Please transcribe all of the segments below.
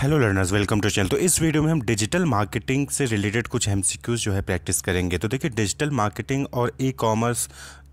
hello learners welcome to channel तो इस video में हम डिजिटल मार्केटिंग से रिलेटेड कुछ एम जो है प्रैक्टिस करेंगे तो देखिए डिजिटल मार्केटिंग और ई कॉमर्स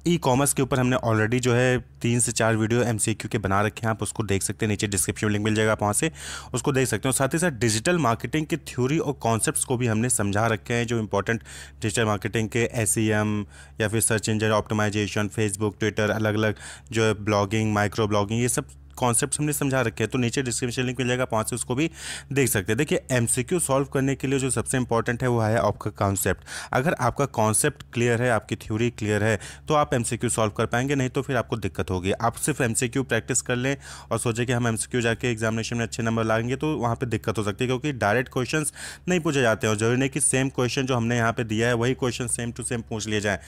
ई कॉमर्स के ऊपर हमने ऑलरेडी जो है तीन से चार वीडियो एम के बना रखे हैं आप उसको देख सकते हैं नीचे डिस्क्रिप्शन लिंक मिल जाएगा आप वहाँ से उसको देख सकते हो साथ ही साथ डिजिटल मार्केटिंग की थ्योरी और कॉन्सेप्ट्स को भी हमने समझा रखे हैं जो इंपॉर्टेंट डिजिटल मार्केटिंग के एस e या फिर search engine optimisation Facebook Twitter अलग अलग जो है ब्लॉगिंग माइक्रो ब्लॉगिंग ये सब कॉन्सेप्ट हमने समझा रखे हैं तो नीचे डिस्क्रिप्शन लिंक जाएगा पाँच से उसको भी देख सकते हैं देखिए एम सॉल्व करने के लिए जो सबसे इंपॉर्टेंट है वो है आपका कॉन्सेप्ट अगर आपका कॉन्सेप्ट क्लियर है आपकी थ्योरी क्लियर है तो आप एम सॉल्व कर पाएंगे नहीं तो फिर आपको दिक्कत होगी आप सिर्फ एम प्रैक्टिस कर लें और सोचें कि हम एम जाके एग्जामिनेशन में अच्छे नंबर लाएंगे तो वहाँ पर दिक्कत हो सकती है क्योंकि डायरेक्ट क्वेश्चन नहीं पूछे जाते हैं और जरूरी नहीं कि सेम क्वेश्चन जो हमने यहाँ पर दिया है वही क्वेश्चन सेम टू सेम पूछ लिए जाए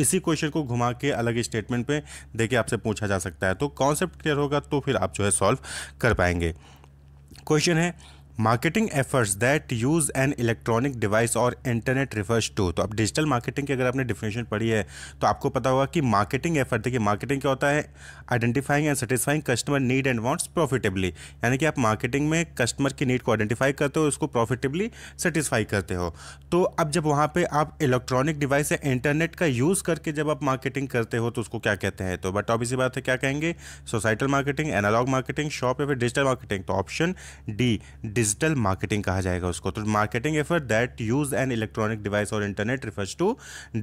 इसी क्वेश्चन को घुमा के अलग स्टेटमेंट पे देके आपसे पूछा जा सकता है तो कॉन्सेप्ट क्लियर होगा तो फिर आप जो है सॉल्व कर पाएंगे क्वेश्चन है marketing efforts that use an electronic device और इंटरनेट रिफर्स टू तो अब डिजिटल मार्केटिंग की अगर आपने डिफिनेशन पढ़ी है तो आपको पता होगा कि मार्केटिंग एफर्ट देखिए मार्केटिंग क्या होता है identifying and satisfying customer need and wants profitably यानी कि आप मार्केटिंग में कस्टमर की नीड को आइडेंटिफाई करते हो उसको प्रॉफिटेबली सेटिस्फाई करते हो तो अब जब वहाँ पर आप इलेक्ट्रॉनिक डिवाइस या इंटरनेट का यूज़ करके जब आप मार्केटिंग करते हो तो उसको क्या कहते हैं तो बट इसी बात है क्या कहेंगे societal marketing analog marketing shop या फिर डिजिटल मार्केटिंग तो ऑप्शन डी डिजिटल मार्केटिंग कहा जाएगा उसको तो marketing effort that use an electronic device और internet refers to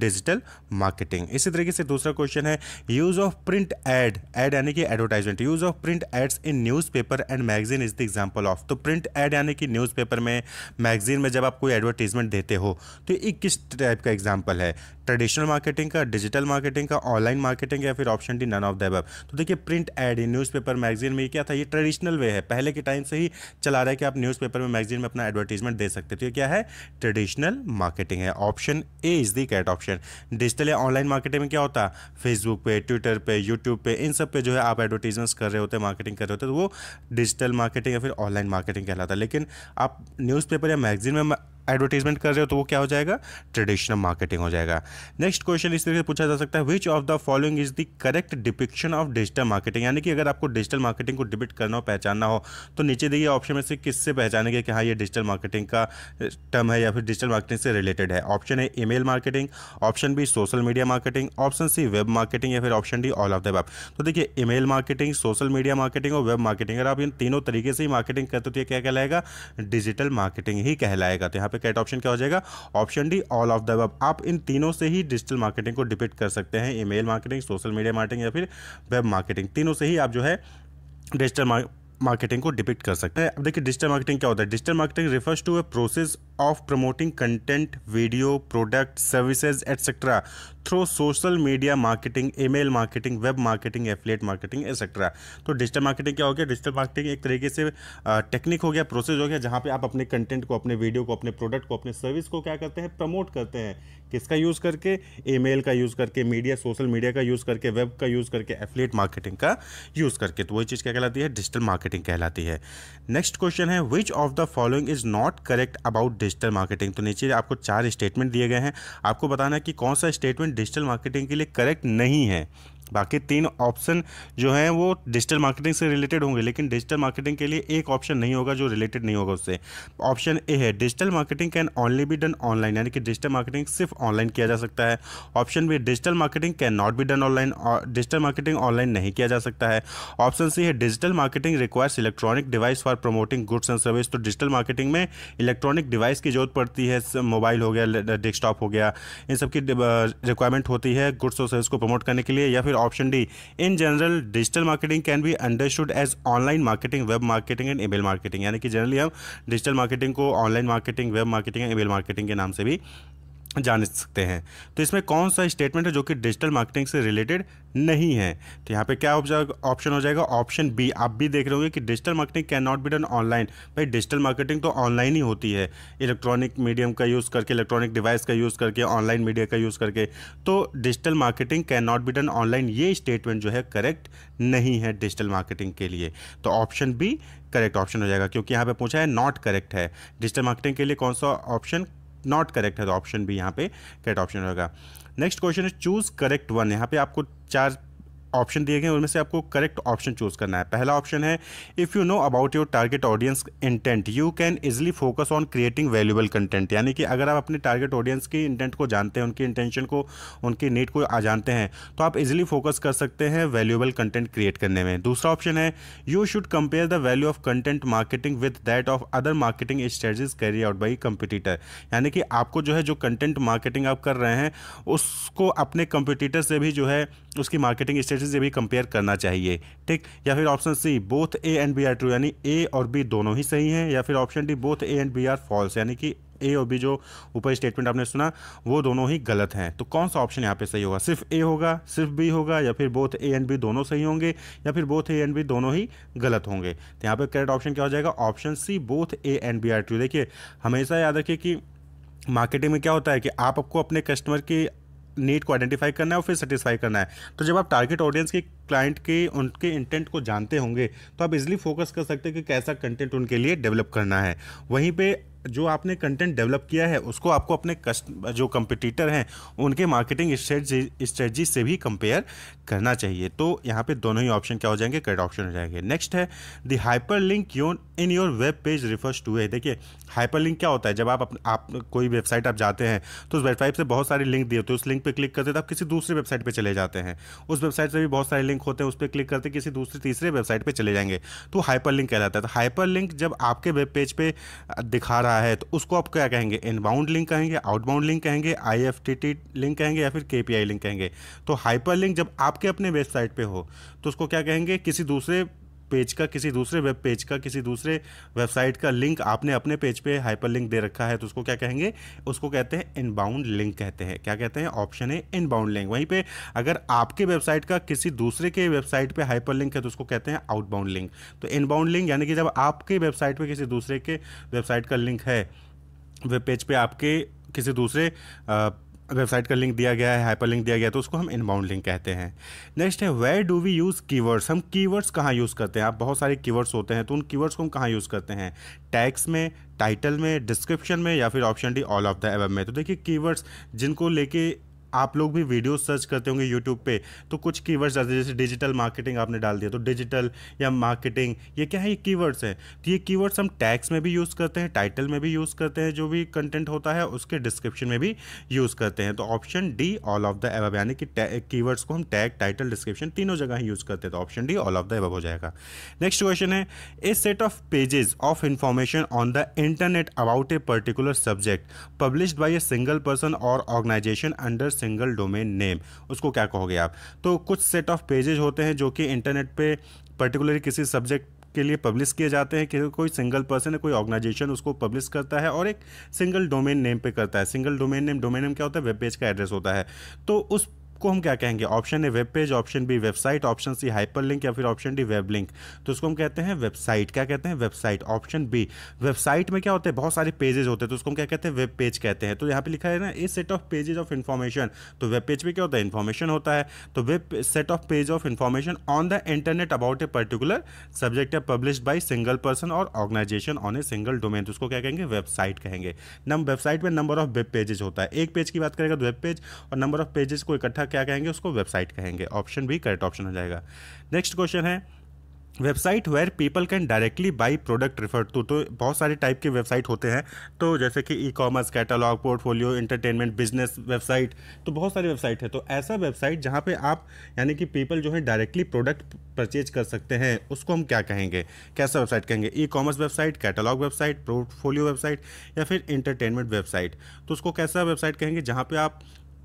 digital marketing इसी तरीके से दूसरा क्वेश्चन है use of print ad ad यानी कि advertisement use of print ads in newspaper and magazine is the example of तो print ad यानी कि न्यूज पेपर में मैगजीन में जब आप कोई एडवर्टीजमेंट देते हो तो ये किस टाइप का एग्जाम्पल है ट्रेडिशनल मार्केटिंग का डिजिटल मार्केटिंग का ऑनलाइन मार्केटिंग या फिर option D none of the अब तो देखिए print ad in newspaper magazine में क्या था ये ट्रेडिशनल वे है पहले के टाइम से ही चला रहा है कि आप न्यूज़पेपर में मैगजीन में अपना एडवर्टीजमेंट दे सकते तो क्या है ट्रेडिशनल मार्केटिंग है option A is the correct option digital या ऑनलाइन मार्केटिंग में क्या होता है फेसबुक पे ट्विटर पे यूट्यूब पे इन सब पे जो है आप एडवर्टीजमेंट्स कर रहे होते हैं मार्केटिंग कर रहे होते तो वो डिजिटल मार्केटिंग या फिर ऑनलाइन मार्केटिंग कहलाता है लेकिन आप न्यूज़पेपर या मैगजीन में एडवर्टीजमेंट कर रहे हो तो वो क्या हो जाएगा ट्रेडिशनल मार्केटिंग हो जाएगा नेक्स्ट क्वेश्चन इस तरह से पूछा जा सकता है which of the following is the correct depiction of digital marketing यानी कि अगर आपको डिजिटल मार्केटिंग को डिपिक्ट करना हो पहचानना हो तो नीचे दिए ऑप्शन में से किससे पहचानेंगे कि हाँ ये डिजिटल मार्केटिंग का टर्म है या फिर डिजिटल मार्केटिंग से रिलेटेड है ऑप्शन है e marketing option B social media marketing option C web marketing या फिर option D all of the above तो देखिए mail marketing social media marketing और वेब मार्केटिंग अगर आप इन तीनों तरीके से ही मार्केटिंग करते हो तो ये क्या कहलाएगा डिजिटल मार्केटिंग ही कहलाएगा तो यहाँ यहाँ पे कैट ऑप्शन क्या हो जाएगा option D all of the above आप इन तीनों से ही डिजिटल मार्केटिंग को डिपिक्ट कर सकते हैं email marketing social media marketing या फिर वेब मार्केटिंग तीनों से ही आप जो है डिजिटल मार्केटिंग को डिपिक्ट कर सकते हैं अब देखिए डिजिटल मार्केटिंग क्या होता है digital marketing refers to a process of promoting content video product services etcetera through social media marketing email marketing web marketing affiliate marketing etcetera तो डिजिटल मार्केटिंग क्या हो गया डिजिटल मार्केटिंग एक तरीके से टेक्निक हो गया प्रोसेस हो गया जहाँ पे आप अपने कंटेंट को अपने वीडियो को अपने प्रोडक्ट को अपने सर्विस को क्या करते हैं प्रमोट करते हैं किसका यूज़ करके ईमेल का यूज़ करके मीडिया सोशल मीडिया का यूज़ करके वेब का यूज़ करके एफिलेट मार्केटिंग का यूज़ करके तो वही चीज़ क्या कहलाती है डिजिटल मार्केटिंग कहलाती है नेक्स्ट क्वेश्चन है which of the following is not correct about digital marketing तो नीचे आपको चार स्टेटमेंट दिए गए हैं आपको बताना है कि कौन सा स्टेटमेंट डिजिटल मार्केटिंग के लिए करेक्ट नहीं है बाकी तीन ऑप्शन जो हैं वो डिजिटल मार्केटिंग से रिलेटेड होंगे लेकिन डिजिटल मार्केटिंग के लिए एक ऑप्शन नहीं होगा जो रिलेटेड नहीं होगा उससे ऑप्शन ए है digital marketing can only be done online यानी कि डिजिटल मार्केटिंग सिर्फ ऑनलाइन किया जा सकता है option B digital marketing cannot be done online digital marketing online नहीं किया जा सकता है ऑप्शन सी है digital marketing requires electronic device for promoting goods and service तो डिजिटल मार्केटिंग में इलेक्ट्रॉनिक डिवाइस की जरूरत पड़ती है मोबाइल हो गया डेस्कटॉप हो गया इन सबकी रिक्वायरमेंट होती है गुड्स और सर्विस को प्रमोट करने के लिए या फिर option D in general digital marketing can be understood as online marketing web marketing and email marketing यानी कि जनरली हम डिजिटल मार्केटिंग को online marketing web marketing and email marketing के नाम से भी जान सकते हैं तो इसमें कौन सा स्टेटमेंट है जो कि डिजिटल मार्केटिंग से रिलेटेड नहीं है तो यहाँ पे क्या ऑप्शन हो जाएगा ऑप्शन बी आप भी देख रहे होंगे कि digital marketing cannot be done online भाई डिजिटल मार्केटिंग तो ऑनलाइन ही होती है इलेक्ट्रॉनिक मीडियम का यूज़ करके इलेक्ट्रॉनिक डिवाइस का यूज़ करके ऑनलाइन मीडिया का यूज़ करके तो digital marketing cannot be done online ये स्टेटमेंट जो है करेक्ट नहीं है डिजिटल मार्केटिंग के लिए तो ऑप्शन बी करेक्ट ऑप्शन हो जाएगा क्योंकि यहाँ पे पूछा है नॉट करेक्ट है डिजिटल मार्केटिंग के लिए कौन सा ऑप्शन नॉट करेक्ट है तो ऑप्शन भी यहाँ पे करेक्ट ऑप्शन होगा नेक्स्ट क्वेश्चन है चूज़ करेक्ट वन यहाँ पे आपको चार ऑप्शन दिए गए उनमें से आपको करेक्ट ऑप्शन चूज करना है पहला ऑप्शन है if you know about your target audience intent you can easily focus on creating valuable content यानी कि अगर आप अपने टारगेट ऑडियंस की इंटेंट को जानते हैं उनकी इंटेंशन को उनकी नीड को जानते हैं तो आप इजिली फोकस कर सकते हैं वैल्यूबल कंटेंट क्रिएट करने में दूसरा ऑप्शन है you should compare the value of content marketing with that of other marketing strategies carry out by competitor यानी कि आपको जो है जो कंटेंट मार्केटिंग आप कर रहे हैं उसको अपने कंपिटिटर से भी जो है उसकी मार्केटिंग स्टेट से भी कंपेयर करना चाहिए ठीक या फिर option C both A and B are true यानी ए और बी दोनों ही सही हैं या फिर option D both A and B are false यानी कि ए और बी जो ऊपर स्टेटमेंट आपने सुना वो दोनों ही गलत हैं तो कौन सा ऑप्शन यहाँ पे सही होगा सिर्फ ए होगा सिर्फ बी होगा या फिर बोथ ए एंड बी दोनों सही होंगे या फिर बोथ ए एंड बी दोनों ही गलत होंगे तो यहाँ पे करेक्ट ऑप्शन क्या हो जाएगा option C both A and B are true देखिए हमेशा याद रखिए कि मार्केटिंग में क्या होता है कि आप आपको अपने कस्टमर की नीड को आइडेंटिफाई करना है और फिर सेटिस्फाई करना है तो जब आप टारगेट ऑडियंस के क्लाइंट के उनके इंटेंट को जानते होंगे तो आप इजिली फोकस कर सकते हैं कि कैसा कंटेंट उनके लिए डेवलप करना है वहीं पे जो आपने कंटेंट डेवलप किया है उसको आपको अपने कस्ट जो कंपटीटर हैं उनके मार्केटिंग स्ट्रेटजी से भी कंपेयर करना चाहिए तो यहाँ पे दोनों ही ऑप्शन क्या हो जाएंगे कट ऑप्शन हो जाएंगे नेक्स्ट है दी हाइपर लिंक योन in your web page refers to है देखिए हाइपर लिंक क्या होता है जब आप, आप कोई वेबसाइट आप जाते हैं तो उस वेबसाइट से बहुत सारे लिंक दिए होते हैं उस लिंक पर क्लिक करते तो आप किसी दूसरी वेबसाइट पर चले जाते हैं उस वेबसाइट से भी बहुत सारे लिंक होते हैं उस पर क्लिक करते किसी दूसरे तीसरे वेबसाइट पर चले जाएंगे तो हाइपर लिंक कहलाता है तो हाइपर लिंक जब आपके वेब पेज पर दिखा रहा रहा है तो उसको आप क्या कहेंगे इनबाउंड लिंक कहेंगे आउटबाउंड लिंक कहेंगे आई लिंक कहेंगे या फिर के लिंक कहेंगे तो हाइपर लिंक जब आपके अपने वेबसाइट पर हो तो उसको क्या कहेंगे किसी दूसरे पेज का किसी दूसरे वेब पेज का किसी दूसरे वेबसाइट का लिंक आपने अपने पेज पे हाइपर लिंक दे रखा है तो उसको क्या कहेंगे उसको कहते हैं इनबाउंड लिंक कहते हैं क्या कहते हैं ऑप्शन है इनबाउंड लिंक वहीं पे अगर आपके वेबसाइट का किसी दूसरे के वेबसाइट पे हाइपर लिंक है तो उसको कहते हैं आउटबाउंड लिंक तो इनबाउंड लिंक यानी कि जब आपके वेबसाइट पर किसी दूसरे के वेबसाइट का लिंक है वेब पेज पर आपके किसी दूसरे आ, वेबसाइट का लिंक दिया गया है हाइपर लिंक दिया गया है तो उसको हम इनबाउंड लिंक कहते हैं नेक्स्ट है where do we use keywords हम कीवर्ड्स कहाँ यूज़ करते हैं आप बहुत सारे कीवर्ड्स होते हैं तो उन कीवर्ड्स को हम कहाँ यूज़ करते हैं टैक्स में टाइटल में डिस्क्रिप्शन में या फिर option D all of the above में तो देखिए कीवर्ड्स जिनको लेके आप लोग भी वीडियो सर्च करते होंगे यूट्यूब पे तो कुछ कीवर्ड्स आते हैं जैसे डिजिटल मार्केटिंग आपने डाल दिया तो डिजिटल या मार्केटिंग ये क्या है ये कीवर्ड्स हैं तो ये कीवर्ड्स हम टैक्स में भी यूज़ करते हैं टाइटल में भी यूज़ करते हैं जो भी कंटेंट होता है उसके डिस्क्रिप्शन में भी यूज़ करते हैं तो option D all of the above यानी कि कीवर्ड्स को हम टैग टाइटल डिस्क्रिप्शन तीनों जगह ही यूज़ करते हैं तो option D all of the above हो जाएगा नेक्स्ट क्वेश्चन है a set of pages of information on the internet about a particular subject publish by a single person और organisation under single domain name उसको क्या कहोगे आप तो कुछ सेट ऑफ पेजेज होते हैं जो कि इंटरनेट पे पर्टिकुलरली किसी सब्जेक्ट के लिए पब्लिश किए जाते हैं कि कोई सिंगल पर्सन है कोई ऑर्गेनाइजेशन उसको पब्लिश करता है और एक सिंगल डोमेन नेम पे करता है single domain name domain name क्या होता है वेब पेज का एड्रेस होता है तो उस को हम क्या कहेंगे option A web page option B website option C hyperlink या फिर ऑप्शन डी वेब लिंक तो उसको हम कहते हैं वेबसाइट क्या कहते हैं वेबसाइट ऑप्शन बी वेबसाइट में क्या होते हैं बहुत सारे पेजेज होते हैं तो उसको हम क्या कहते हैं वेब पेज कहते हैं तो यहाँ पे लिखा है ना a set of pages of information तो वेब पेज में क्या होता है इन्फॉर्मेशन होता है तो web set of page of information on the internet about a particular subject है पब्लिश बाई सिंगल पर्सन और organisation on a single domain तो उसको क्या कहेंगे वेबसाइट कहेंगे नम वेबसाइट में नंबर ऑफ वेब पेजेज होता है एक पेज की बात करेगा तो वेब पेज और नंबर ऑफ पेजेस को इकट्ठा क्या कहेंगे उसको वेबसाइट कहेंगे ऑप्शन भी करेक्ट ऑप्शन हो जाएगा नेक्स्ट क्वेश्चन है website where people can directly buy product refer to तो बहुत सारे टाइप के वेबसाइट होते हैं तो जैसे कि e commerce catalogue portfolio entertainment business website तो बहुत सारी वेबसाइट है तो ऐसा वेबसाइट जहाँ पे आप यानी कि पीपल जो है डायरेक्टली प्रोडक्ट परचेज कर सकते हैं उसको हम क्या कहेंगे कैसा वेबसाइट कहेंगे e commerce website catalogue website portfolio website या फिर इंटरटेनमेंट वेबसाइट तो उसको कैसा वेबसाइट कहेंगे जहाँ पर आप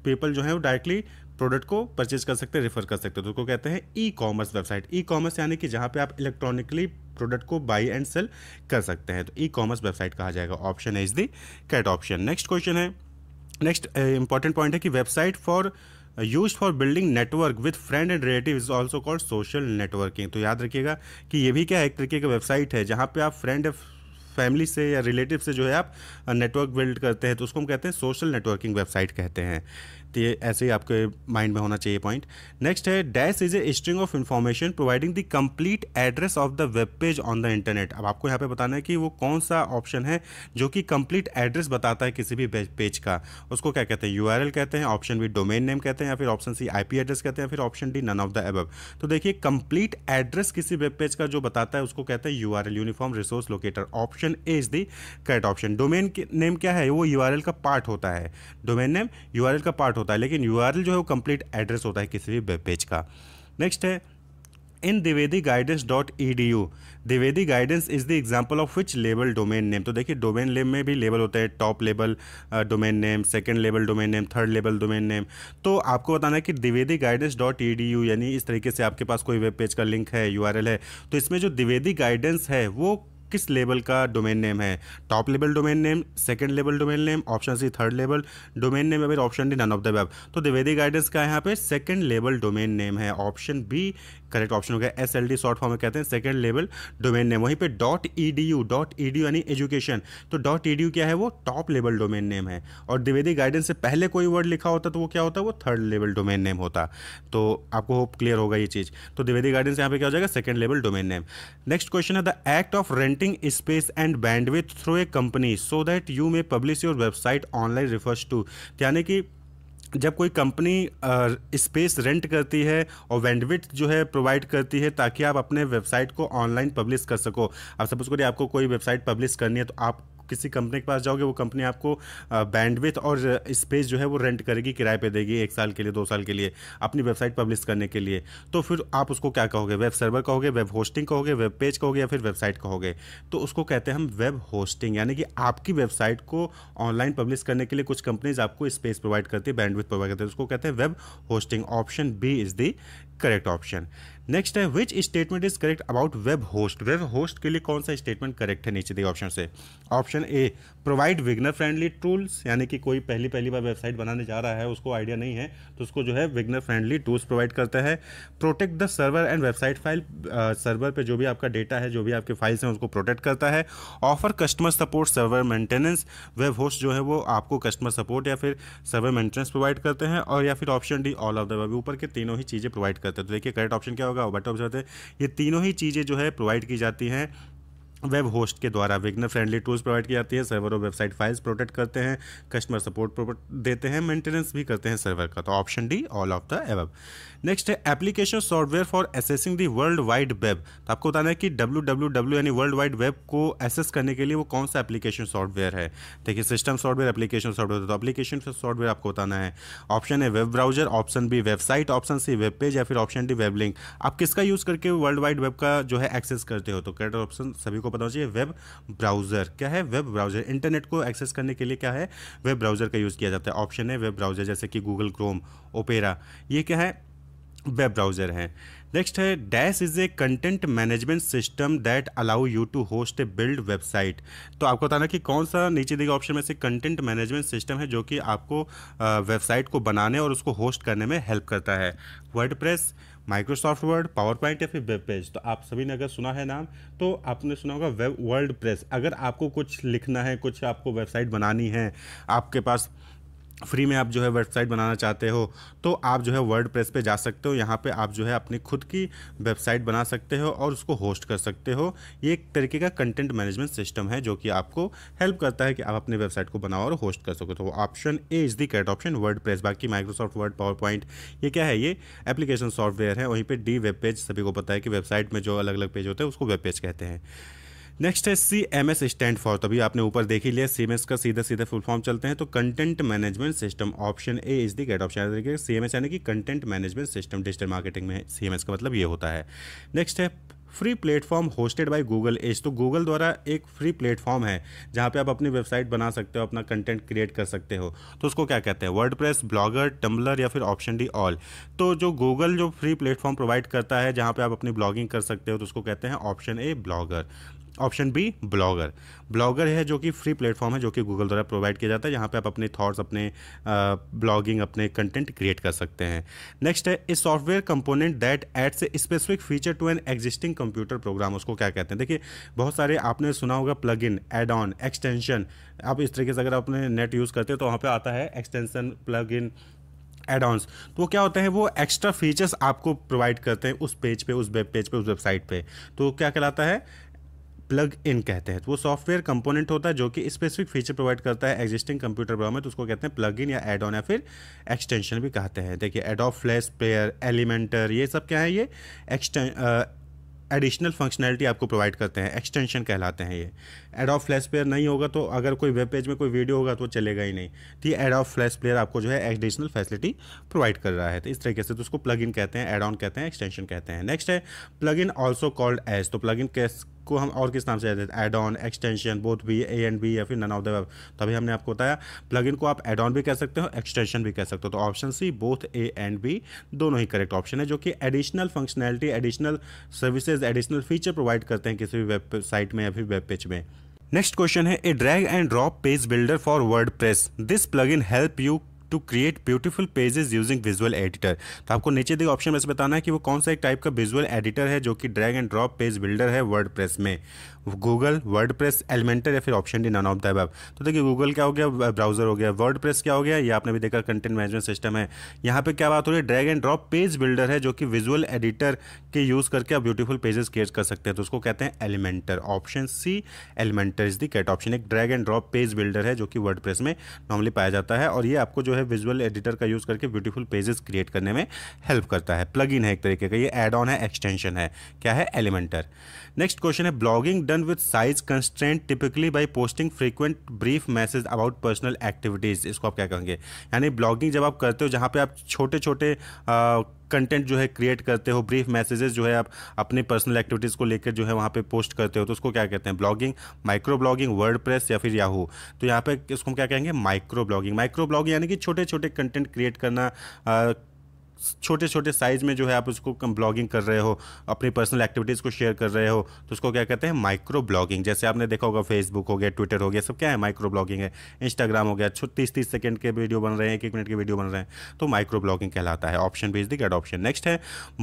पीपल जो है वो डायरेक्टली प्रोडक्ट को परचेज कर सकते हैं रेफर कर सकते हैं तो उसको कहते हैं e commerce website e commerce यानी कि जहाँ पे आप इलेक्ट्रॉनिकली प्रोडक्ट को बाई एंड सेल कर सकते हैं तो ई कॉमर्स वेबसाइट कहा जाएगा ऑप्शन है is the correct option next question है नेक्स्ट इंपॉर्टेंट पॉइंट है कि website for use for building network with friend and relative is also called social networking तो याद रखिएगा कि ये भी क्या है एक तरीके का वेबसाइट है जहाँ पे आप फ्रेंड फैमिली से या रिलेटिव से जो है आप नेटवर्क uh, बिल्ड करते हैं तो उसको हम कहते हैं सोशल नेटवर्किंग वेबसाइट कहते हैं तो ये ऐसे ही आपके माइंड में होना चाहिए पॉइंट नेक्स्ट है dash is a string of information providing the complete address of the web page on the internet अब आपको यहाँ पे बताना है कि वो कौन सा ऑप्शन है जो कि कंप्लीट एड्रेस बताता है किसी भी पेज का उसको क्या कहते हैं यू कहते हैं ऑप्शन बी डोमेन नेम कहते हैं या फिर ऑप्शन सी आई एड्रेस कहते हैं फिर option D none of the above तो देखिए कंप्लीट एड्रेस किसी वेब पेज का जो बताता है उसको कहते हैं U uniform resource locator option A is the correct option domain name क्या है वो यू का पार्ट होता है डोमेन नेम यू का पार्ट होता होता है लेकिन यू जो है वो कंप्लीट एड्रेस होता है किसी भी वेब पेज का नेक्स्ट है in Dwivedi guidance dot E D U Dwivedi guidance is the example of which label domain name तो देखिए डोमेन नेम में भी लेबल होते हैं top label domain name second label domain name third label domain name तो आपको बताना है कि Dwivedi guidance dot E D U यानी इस तरीके से आपके पास कोई वेब पेज का लिंक है यू आर एल है तो इसमें जो द्विवेदी गाइडेंस है वो किस लेवल का डोमेन नेम है top level domain name second level domain name option C third level domain name या फिर option D none of the above तो द्विवेदी गाइडेंस का यहाँ पे सेकंड लेवल डोमेन नेम है ऑप्शन बी करेक्ट ऑप्शन हो गया S L D short form में कहते हैं सेकेंड लेवल डोमेन नेम वहीं पे dot E D U dot E D यानी एजुकेशन तो डॉट ई डी यू क्या है वो टॉप लेवल डोमेन नेम है और द्विवेदी गाइडेंस से पहले कोई वर्ड लिखा होता तो वो क्या होता है वो थर्ड लेवल डोमेन नेम होता तो आपको होप क्लियर होगा ये चीज़ तो द्विवेदी गाइडेंस यहाँ पे क्या हो जाएगा second level domain name next question है the act of renting space and bandwidth through a company so that you may publish your website online refers to यानी कि जब कोई कंपनी स्पेस रेंट करती है और वेंडविट जो है प्रोवाइड करती है ताकि आप अपने वेबसाइट को ऑनलाइन पब्लिश कर सको अब सपोज करिए आपको कोई वेबसाइट पब्लिश करनी है तो आप किसी कंपनी के पास जाओगे वो कंपनी आपको बैंडविथ और स्पेस जो है वो रेंट करेगी किराए पे देगी एक साल के लिए दो साल के लिए अपनी वेबसाइट पब्लिश करने के लिए तो फिर आप उसको क्या कहोगे वेब सर्वर कहोगे वेब होस्टिंग कहोगे वेब पेज कहोगे या फिर वेबसाइट कहोगे तो उसको कहते हैं हम वेब होस्टिंग यानी कि आपकी वेबसाइट को ऑनलाइन पब्लिश करने के लिए कुछ कंपनीज आपको स्पेस प्रोवाइड करती है बैंडविथ प्रोवाइड करती है उसको कहते हैं web hosting option B is the correct option next है which statement is correct about web host web host के लिए कौन सा स्टेटमेंट करेक्ट है नीचे दिए ऑप्शन से option A provide beginner friendly tools यानी कि कोई पहली पहली बार वेबसाइट बनाने जा रहा है उसको आइडिया नहीं है तो उसको जो है विग्नर फ्रेंडली टूल्स प्रोवाइड करता है protect the server and website file server पे जो भी आपका डेटा है जो भी आपके फाइल्स हैं उसको प्रोटेक्ट करता है offer customer support server maintenance web host जो है वो आपको कस्टमर सपोर्ट या फिर सर्वर मेंटेनेंस प्रोवाइड करते हैं और या फिर option D all of the above ऊपर के तीनों ही चीज़ें प्रोवाइड करते हैं तो देखिए करेक्ट ऑप्शन क्या होगा बट ऑप्शन ये तीनों ही चीज़ें जो है प्रोवाइड की जाती हैं वेब होस्ट के द्वारा विग्नर फ्रेंडली टूल्स प्रोवाइड की जाती है सर्वर और वेबसाइट फाइल्स प्रोटेक्ट करते हैं कस्टमर सपोर्ट देते हैं मेंटेनेंस भी करते हैं सर्वर का तो option D all of the above next है application software for accessing the world wide web तो आपको बताना है कि डब्ल्यू डब्ल्यू डब्ल्यू यानी वर्ल्ड वाइड वेब को एसेस करने के लिए वो कौन सा एप्लीकेशन सॉफ्टवेयर है देखिए सिस्टम सॉफ्टवेयर एप्लीकेशन सॉफ्टवेयर तो एप्लीकेशन सॉफ्टवेयर आपको बताना है ऑप्शन है web browser option B website option C web page या फिर ऑप्शन डी वेब लिंक आप किसका यूज़ करके वर्ल्ड वाइड वेब का जो है एक्सेस करते हो तो कैटर ऑप्शन सभी को बताना चाहिए वेब ब्राउज़र क्या है वेब ब्राउज़र इंटरनेट को एक्सेस करने के लिए क्या है वेब ब्राउज़र का यूज़ किया जाता है ऑप्शन है वेब ब्राउज़र जैसे कि गूगल क्रोम ओपेरा ये क्या है वेब ब्राउज़र है नेक्स्ट है dash is a content management system that allow you to host a build website तो आपको बताना कि कौन सा नीचे दिए ऑप्शन में से कंटेंट मैनेजमेंट सिस्टम है जो कि आपको वेबसाइट को बनाने और उसको होस्ट करने में हेल्प करता है Word Microsoft Word PowerPoint या फिर वेब पेज तो आप सभी ने अगर सुना है नाम तो आपने सुना होगा वेब वर्ल्ड प्रेस अगर आपको कुछ लिखना है कुछ आपको वेबसाइट बनानी है आपके पास फ्री में आप जो है वेबसाइट बनाना चाहते हो तो आप जो है वर्ड प्रेस पर जा सकते हो यहाँ पे आप जो है अपनी खुद की वेबसाइट बना सकते हो और उसको होस्ट कर सकते हो ये एक तरीके का कंटेंट मैनेजमेंट सिस्टम है जो कि आपको हेल्प करता है कि आप अपनी वेबसाइट को बनाओ और होस्ट कर सको तो option A is the correct option WordPress बाकी माइक्रोसॉफ्ट वर्ड पावर पॉइंट ये क्या है ये एप्लीकेशन सॉफ्टवेयर है वहीं पर डी वेब पेज सभी को पता है कि वेबसाइट में जो अलग अलग पेज होते हैं उसको वेब पेज कहते हैं नेक्स्ट है C M S stand for तभी आपने ऊपर देख ही लिया सी एम एस का सीधा सीधा फुल फॉर्म चलते हैं तो content management system option A is the correct option देखिए सी एम एस यानी कि content management system digital marketing में सी एम एस का मतलब ये होता है नेक्स्ट है free platform hosted by Google as तो गूगल द्वारा एक फ्री प्लेटफॉर्म है जहाँ पे आप अपनी वेबसाइट बना सकते हो अपना कंटेंट क्रिएट कर सकते हो तो उसको क्या कहते हैं वर्ड प्रेस ब्लॉगर टम्बलर या फिर ऑप्शन डी ऑल तो जो गूगल जो फ्री प्लेटफॉर्म प्रोवाइड करता है जहाँ पे आप अपनी ब्लॉगिंग कर सकते हो तो उसको कहते हैं option A blogger option B blogger blogger है जो कि फ्री प्लेटफॉर्म है जो कि गूगल द्वारा प्रोवाइड किया जाता है जहाँ पे आप अपने थॉट्स अपने ब्लॉगिंग अपने कंटेंट क्रिएट कर सकते हैं नेक्स्ट है इस software component that adds a specific feature to an existing computer program उसको क्या कहते हैं देखिए बहुत सारे आपने सुना होगा plug in add on extension आप इस तरीके से अगर आपने नेट यूज़ करते हो तो वहाँ पर आता है एक्सटेंशन प्लग इन एडॉन्स तो क्या होते हैं वो एक्स्ट्रा फीचर्स आपको प्रोवाइड करते हैं उस पेज पे उस वेब पेज पे उस वेबसाइट पे तो क्या कहलाता है प्लग इन कहते हैं तो वो सॉफ्टवेयर कंपोनेंट होता है जो कि स्पेसिफिक फीचर प्रोवाइड करता है एग्जिस्टिंग कंप्यूटर प्रोग्राम में तो उसको कहते हैं प्लग इन या एड ऑन या फिर एक्सटेंशन भी कहते हैं देखिए ऑफ फ्लैश प्लेयर एलिमेंटर ये सब क्या है ये एक्सटें एडिशनल फंक्शनैलिटी आपको प्रोवाइड करते हैं एक्सटेंशन कहलाते हैं ये एड ऑफ फ्लैश प्लेयर नहीं होगा तो अगर कोई वेब पेज में कोई वीडियो होगा तो चलेगा ही नहीं तो ये एड ऑफ फ्लैश प्लेयर आपको जो है एडिशनल फैसिलिटी प्रोवाइड कर रहा है तो इस तरीके से तो उसको प्लग इन कहते हैं एड ऑन कहते हैं एक्सटेंशन कहते हैं नेक्स्ट है plug in also called as तो प्लग इन को हम और किस नाम से देते हैं add on extension both B A and B या फिर नन ऑफ द वेब तो अभी हमने आपको बताया प्लग को आप एड ऑन भी कह सकते हो एक्सटेंशन भी कह सकते हो तो option C both A and B दोनों ही करेक्ट ऑप्शन है जो कि additional functionality additional services additional feature provide करते हैं किसी भी वेबसाइट में या फिर वेब पेज में नेक्स्ट क्वेश्चन है a drag and drop page builder for WordPress this plug in help you to create beautiful pages using visual editor तो आपको नीचे दिए ऑप्शन में से बताना है कि वो कौन सा एक टाइप का विजुअल एडिटर है जो कि drag and drop page builder है वर्ड में गूगल वर्ड प्रेस एलिमेंटर या फिर option D none of the above तो देखिए गूगल क्या हो गया ब्राउजर हो गया वर्ड प्रेस क्या हो गया ये आपने भी देखा कंटेंट मैनेजमेंट सिस्टम है यहाँ पे क्या बात हो रही है drag and drop page builder है जो कि विजुअल एडिटर के यूज़ करके आप ब्यूटीफुल पेजेस क्रिएट कर सकते हैं तो उसको कहते हैं Elementor option C Elementor is the correct option एक drag and drop page builder है जो कि वर्ड में नॉर्मली पाया जाता है और ये आपको जो है विजुअल एडिटर का यूज़ करके ब्यूटीफुल पेजेस क्रिएट करने में हेल्प करता है प्लग है एक तरीके का ये एड ऑन है एक्सटेंशन है क्या है एलिमेंटर नेक्स्ट क्वेश्चन है blogging done concerned with size constraint typically by posting frequent brief message about personal activities इसको आप क्या कहेंगे यानी ब्लॉगिंग जब आप करते हो जहाँ पे आप छोटे छोटे कंटेंट जो है क्रिएट करते हो ब्रीफ मैसेजेस जो है आप अपने पर्सनल एक्टिविटीज़ को लेकर जो है वहाँ पे पोस्ट करते हो तो उसको क्या कहते हैं ब्लॉगिंग माइक्रो ब्लॉगिंग वर्ड या फिर याहू तो यहाँ पे इसको हम क्या कहेंगे माइक्रो ब्लॉगिंग माइक्रो ब्लॉगिंग यानी कि छोटे छोटे कंटेंट क्रिएट करना आ, छोटे छोटे साइज में जो है आप उसको ब्लॉगिंग कर रहे हो अपनी पर्सनल एक्टिविटीज़ को शेयर कर रहे हो तो उसको क्या कहते हैं माइक्रो ब्लॉगिंग जैसे आपने देखा होगा फेसबुक हो गया ट्विटर हो गया सब क्या है माइक्रो ब्लॉगिंग है इंस्टाग्राम हो गया तीस तीस सेकेंड के वीडियो बन रहे हैं एक मिनट के वीडियो बन रहे हैं तो माइक्रो ब्लॉगिंग कहलाता है ऑप्शन भेज दी गड ऑप्शन नेक्स्ट है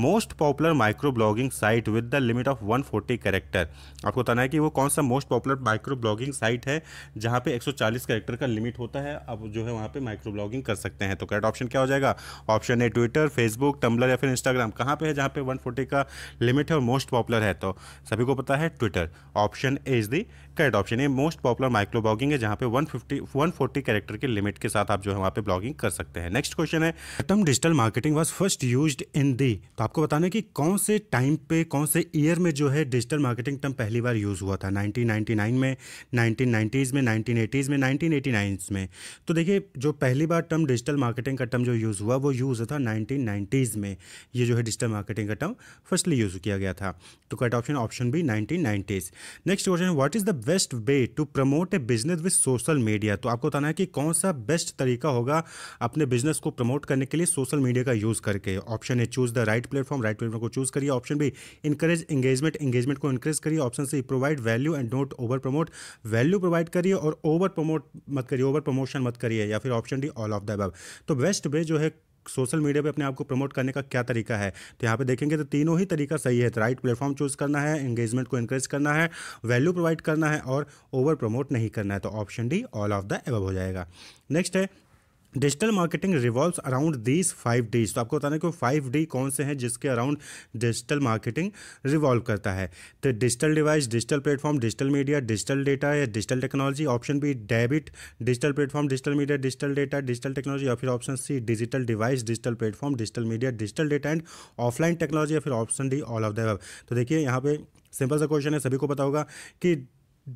most popular micro blogging site with the limit of one character आपको बताना है कि वो कौन सा most popular micro blogging site है जहाँ पे एक कैरेक्टर का लिमिट होता है आप जो है वहाँ पर माइक्रो ब्लॉगिंग कर सकते हैं तो करेक्ट ऑप्शन क्या हो जाएगा option A Twitter Twitter Facebook Tumblr या फिर इंस्टाग्राम कहाँ पे है जहाँ पे 140 का लिमिट है और मोस्ट पॉपुलर है तो सभी को पता है Twitter option A is the का एडॉप्शन ये मोस्ट पॉपुलर माइक्रो ब्लॉगिंग है जहाँ पे 150 140 कैरेक्टर के लिमिट के साथ आप जो है वहाँ पे ब्लॉगिंग कर सकते हैं नेक्स्ट क्वेश्चन है term digital marketing was first use in the तो आपको बताना है कि कौन से टाइम पे कौन से ईयर में जो है डिजिटल मार्केटिंग टर्म पहली बार यूज़ हुआ था नाइनटीन में नाइनटीन में नाइनटीन में नाइनटीन में तो देखिए जो पहली बार टर्म डिजिटल मार्केटिंग का टर्म जो यूज़ हुआ वो यूज़ था नाइनटीन में ये जो है डिजिटल मार्केटिंग का टर्म फर्स्टली यूज़ किया गया था तो कट ऑप्शन ऑप्शन भी nineteen next question what is the best way to promote a business with social media तो आपको बताना है कि कौन सा बेस्ट तरीका होगा अपने बिजनेस को प्रमोट करने के लिए सोशल मीडिया का यूज़ करके option A choose the right platform right platform को चूज़ करिए option B encourage engagement engagement को इंक्रेज करिए option C provide value and don't over promote value provide करिए और ओवर प्रमोट मत करिए ओवर प्रमोशन मत करिए या फिर option D all of the अब तो बेस्ट वे जो है सोशल मीडिया पे अपने आप को प्रमोट करने का क्या तरीका है तो यहाँ पे देखेंगे तो तीनों ही तरीका सही है तो राइट प्लेटफॉर्म चूज़ करना है एंगेजमेंट को इंक्रेज करना है वैल्यू प्रोवाइड करना है और ओवर प्रमोट नहीं करना है तो option D all of the above हो जाएगा नेक्स्ट है digital marketing revolves around these five Ds तो आपको बताना है कि फाइव डी कौन से हैं जिसके अराउंड डिजिटल मार्केटिंग रिवॉल्व करता है तो digital device digital platform digital media digital data या digital technology option B debit digital platform digital media digital data digital technology या फिर option C digital device digital platform digital media digital data and offline technology या फिर option D all of the तो देखिए यहाँ पे simple सा question है सभी को पता होगा कि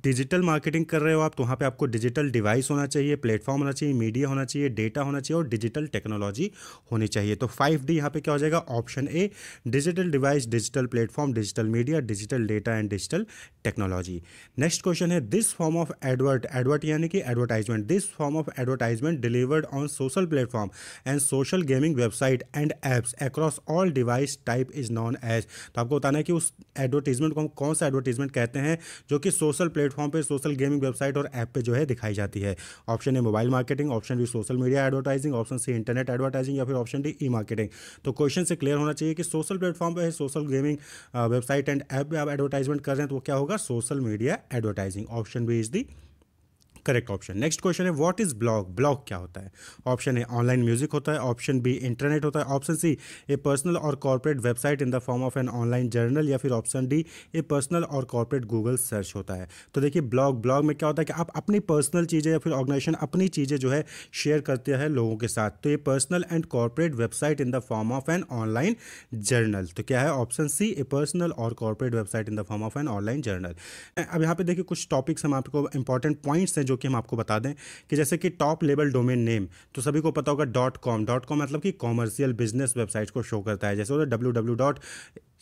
डिजिटल मार्केटिंग कर रहे हो आप तो वहाँ पे आपको डिजिटल डिवाइस होना चाहिए प्लेटफॉर्म होना चाहिए मीडिया होना चाहिए डेटा होना चाहिए और डिजिटल टेक्नोलॉजी होनी चाहिए तो फाइव डी यहाँ पे क्या हो जाएगा option A digital device digital platform digital media digital data and digital technology next question है this form of advert advert यानी कि advertisement this form of advertisement delivered on social platform and social gaming website and apps across all device type is known as तो आपको बताना है कि उस advertisement को हम कौन सा एडवर्टीजमेंट कहते हैं जो कि सोशल प्लेटफॉर्म पर सोशल गेमिंग वेबसाइट और ऐप पर जो है दिखाई जाती है option A mobile marketing option B social media advertising option C internet advertising या फिर ऑप्शन डी ई मार्केटिंग तो क्वेश्चन से क्लियर होना चाहिए कि सोशल प्लेटफॉर्म पर social gaming website and app पर आप एडवर्टाइजमेंट कर रहे हैं तो वो क्या होगा social media advertising option B is the correct option next question what is इज ब्लॉग ब्लॉग क्या होता है ऑप्शन ए ऑनलाइन म्यूजिक होता है ऑप्शन बी इंटरनेट होता है ऑप्शन सी ए पर्सनल और corporate website in the form of an online journal या फिर ऑप्शन डी ए पर्सनल और कॉर्पोरेट गूगल सर्च होता है तो देखिए ब्लॉग ब्लॉग में क्या होता है कि आप अपनी पर्सनल चीज़ें या फिर ऑर्गेनाइजेशन अपनी चीज़ें जो है शेयर करते हैं लोगों के साथ तो ये personal and corporate website in the form of an online journal तो क्या है ऑप्शन सी ए पर्सनल और corporate website in the form of an online journal अब यहाँ पे देखिए कुछ टॉपिक्स हम आपको इंपॉर्टेंट पॉइंट्स हैं जो कि हम आपको बता दें कि जैसे कि टॉप लेवल डोमेन नेम तो सभी को पता होगा डॉट कॉम डॉट कॉम मतलब कि कॉमर्शियल बिजनेस वेबसाइट को शो करता है जैसे होता है W W dot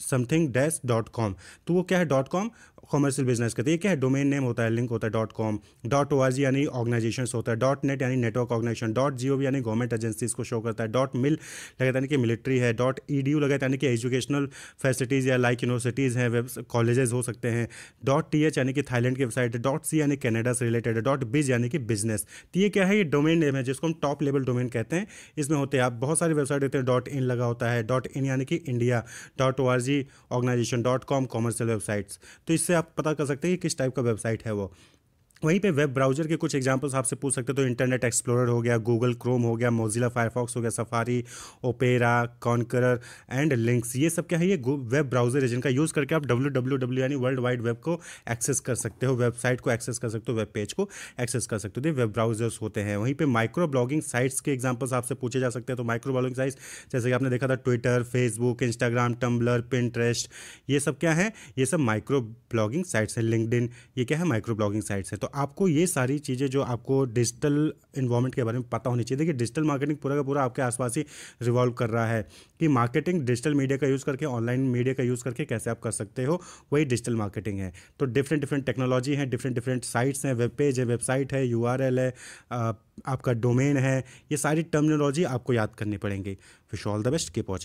something dash dot com तो वो क्या है डॉट कॉम कॉमर्शियल बिजनेस करते हैं क्या है डोमेन नेम होता है लिंक होता है डॉट कॉम डॉट ओ यानी ऑर्गेनाइजेशन होता है डॉट नेट यानी network organisation dot G O यानी गवर्नमेंट एजेंसीज को शो करता है डॉट मिल लगाता यानी कि मिलिट्री है डॉट ई डी यू लगाता यानी कि एजुकेशनल फैसिलिटीज़ या लाइक यूनिवर्सिटीज़ हैं वेब कॉलेजेस हो सकते हैं डॉट टी एच यानी कि थाईलैंड की वेबसाइट है डॉट सी यानी कैनेडा से रिलेटेड है डॉट बिज यानी कि बिजनेस तो ये क्या है ये डोमेन नेम है जिसको हम टॉप लेवल डोमेन कहते हैं इसमें होते हैं आप बहुत सारी वेबसाइट होते हैं डॉट इन लगा होता है डॉट इन यानी कि India dot O R G organisation dot com commercial websites तो इससे आप पता कर सकते हैं कि किस टाइप का वेबसाइट है वो वहीं पे वेब ब्राउजर के कुछ एग्जांपल्स आपसे पूछ सकते हैं तो इंटरनेट एक्सप्लोरर हो गया गूगल क्रोम हो गया मोजिला फायरफॉक्स हो गया Safari Opera Konqueror and Lynx ये सब क्या है ये वेब ब्राउजर है जिनका यूज़ करके आप डब्ल्यू डब्ल्यू डब्ल्यू यानी वर्ल्ड वाइड वेब को एक्सेस कर सकते हो वेबसाइट को एक्सेस कर सकते हो वेब पेज को एक्सेस कर सकते हो तो वेब ब्राउजर्स होते हैं वहीं पर माइक्रो ब्लॉगिंग साइट्स के एग्जाम्पल्स आपसे पूछे जा सकते हैं तो माइक्रो ब्लॉगिंग साइट्स जैसे कि आपने देखा था Twitter Facebook Instagram Tumblr Pinterest ये सब क्या है ये सब माइक्रो ब्लॉगिंग साइट्स है लिंकड ये क्या है माइक्रो ब्लॉगिंग साइट्स है तो आपको ये सारी चीज़ें जो आपको डिजिटल इन्वॉर्मेंट के बारे में पता होनी चाहिए देखिए डिजिटल मार्केटिंग पूरा का पूरा आपके आसपास ही रिवॉल्व कर रहा है कि मार्केटिंग डिजिटल मीडिया का यूज़ करके ऑनलाइन मीडिया का यूज़ करके कैसे आप कर सकते हो वही डिजिटल मार्केटिंग है तो डिफरेंट डिफरेंट टेक्नोलॉजी है डिफरेंट डिफरेंट साइट्स हैं वेब पेज है वेबसाइट है यू है आपका डोमेन है ये सारी टर्मिनोलॉजी आपको याद करनी पड़ेंगी विश ऑल द बेस्ट के पहुँचे